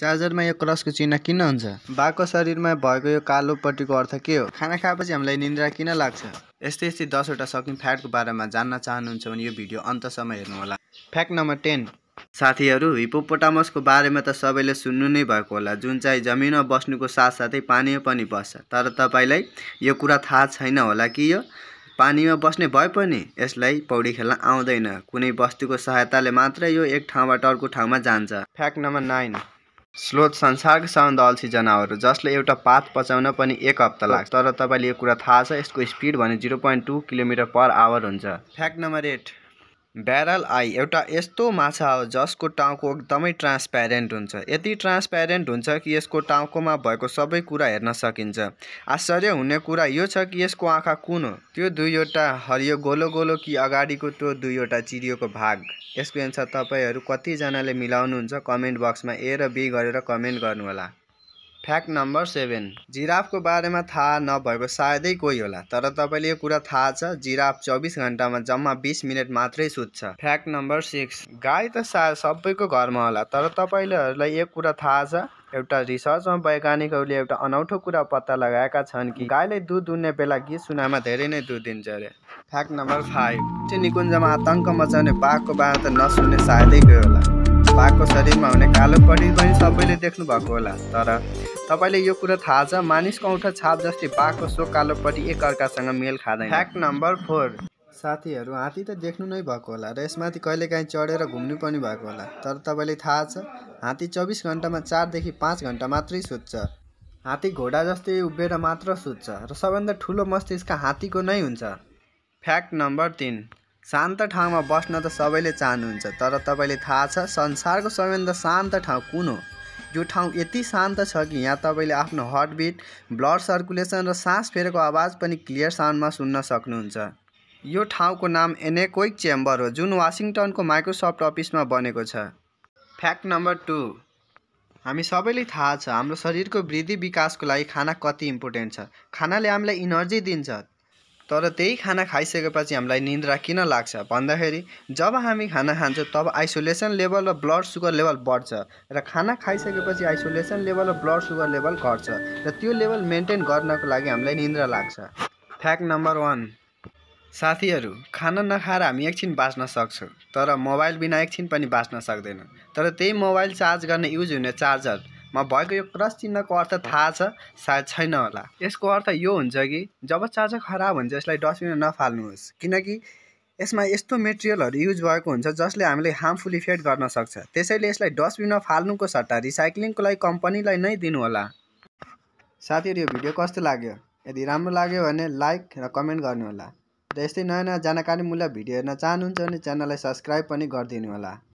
चार्जरमा यो क्रसको चिन्ह किन हुन्छ बाघको शरीरमा भएको यो कालोपट्टिको अर्थ के हो खाना खाएपछि हामीलाई निन्द्रा किन लाग्छ यस्तै यस्तै दसवटा सकिङ फ्याटको बारेमा जान्न चाहनुहुन्छ भने यो भिडियो अन्तसम्म हेर्नुहोला फ्याक्ट नम्बर टेन साथीहरू हिपोपोटामसको बारेमा त सबैले सुन्नु नै भएको होला जुन चाहिँ जमिनमा बस्नुको साथसाथै पानीमा पनि बस्छ तर तपाईँलाई यो कुरा थाहा छैन होला कि यो पानीमा बस्ने भए पनि यसलाई पौडी खेल्न आउँदैन कुनै वस्तुको सहायताले मात्र यो एक ठाउँबाट अर्को ठाउँमा जान्छ फ्याक्ट नम्बर नाइन स्लोथ संसारको सबभन्दा अल्छी जनावर जसले एउटा पात पचाउन पनि एक हप्ता लाग्छ तर तपाईँले यो कुरा थाहा छ यसको स्पिड भने zero point two kilometre per hour हुन्छ fact number eight barreleye एउटा यस्तो माछा हो जसको टाउको एकदमै ट्रान्सप्यारेन्ट हुन्छ यति ट्रान्सप्यारेन्ट हुन्छ कि यसको टाउकोमा भएको सबै कुरा हेर्न सकिन्छ आश्चर्य हुने कुरा यो छ कि यसको आँखा कुन हो त्यो दुईवटा हरियो गोलो गोलो कि अगाडिको त्यो दुईवटा चिरियोको भाग यसको एन्सर तपाईँहरू कतिजनाले मिलाउनुहुन्छ कमेन्ट बक्समा ए र बी गरेर कमेन्ट गर्नुहोला फ्याक्ट नम्बर सेभेन जिराफको बारेमा थाहा नभएको सायदै कोही होला तर तपाईँले यो कुरा थाहा छ जिराफ चौबिस घन्टामा जम्मा बिस मिनट मात्रै सुत्छ फ्याक्ट नम्बर सिक्स गाई त सायद सबैको घरमा होला तर तपाईँलेहरूलाई एक कुरा थाहा छ एउटा रिसर्चमा वैज्ञानिकहरूले एउटा अनौठो कुरा पत्ता लगाएका छन् कि गाईले दुध दुन्ने बेला गीत सुनामा धेरै नै दुध दिन्छ अरे फ्याक्ट नम्बर फाइभ निकुञ्जमा आतङ्क मचाउने बाघको बारेमा त नसुन्ने सायदै गयो होला बाघको शरीरमा हुने कालो पटी पनि सबैले देख्नुभएको होला तर तपाईँले यो कुरा थाहा छ मानिसको औँठा छाप जस्तै बाघको सो कालो पटी एकअर्कासँग मेल खाँदैन फ्याक्ट नम्बर फोर साथीहरू हात्ती त देख्नु नै भएको होला र यसमाथि कहिलेकाहीँ चढेर घुम्नु पनि भएको होला तर तपाईँले थाहा छ हात्ती चौबिस घन्टामा चारदेखि पाँच घन्टा मात्रै सुत्छ हात्ती घोडा जस्तै उभिएर मात्र सुत्छ र सबभन्दा ठुलो मस्तिष्क हात्तीको नै हुन्छ फ्याक्ट नम्बर तिन शान्त ठाउँमा बस्न त सबैले चाहनुहुन्छ तर तपाईँले थाहा छ संसारको सबैभन्दा शान्त ठाउँ कुन हो यो ठाउँ यति शान्त छ कि यहाँ तपाईँले आफ्नो हर्टबिट ब्लड सर्कुलेसन र सास फेरेको आवाज पनि क्लियर साउन्डमा सुन्न सक्नुहुन्छ यो ठाउँको नाम एनेकोइक चेम्बर हो जुन वासिङटनको माइक्रोसफ्ट अफिसमा बनेको छ फ्याक्ट नम्बर टू हामी सबैले थाहा छ हाम्रो शरीरको वृद्धि विकासको लागि खाना कति इम्पोर्टेन्ट छ खानाले हामीलाई इनर्जी दिन्छ तर त्यही खाना खाइसकेपछि हामीलाई निन्द्रा किन लाग्छ भन्दाखेरि जब हामी खाना खान्छौँ तब आइसोलेसन लेभल र ब्लड सुगर लेभल बढ्छ र खाना खाइसकेपछि आइसोलेसन लेभल र ब्लड सुगर लेभल घट्छ र त्यो लेभल मेन्टेन गर्नको लागि हामीलाई निन्द्रा लाग्छ फ्याक्ट नम्बर वान साथीहरू खाना नखाएर हामी एकछिन बाँच्न सक्छौँ तर मोबाइल बिना एकछिन पनि बाँच्न सक्दैनौँ तर त्यही मोबाइल चार्ज गर्न युज हुने चार्जर मा भएको यो क्रस चिन्हको अर्थ थाहा छ सायद छैन होला यसको अर्थ यो हुन्छ कि जब चार्जर खराब हुन्छ यसलाई डस्टबिनमा नफाल्नुहोस् किनकि यसमा यस्तो मेटेरियलहरू युज भएको हुन्छ जसले हामीले हार्मफुल इफेक्ट गर्न सक्छ त्यसैले यसलाई डस्टबिनमा फाल्नुको सट्टा रिसाइक्लिङको लागि कम्पनीलाई नै दिनुहोला साथीहरू यो भिडियो कस्तो लाग्यो यदि राम्रो लाग्यो भने लाइक र कमेन्ट गर्नुहोला र यस्तै नयाँ नयाँ जानकारीमूलक भिडियो हेर्न चाहनुहुन्छ भने च्यानललाई सब्सक्राइब पनि गरिदिनु होला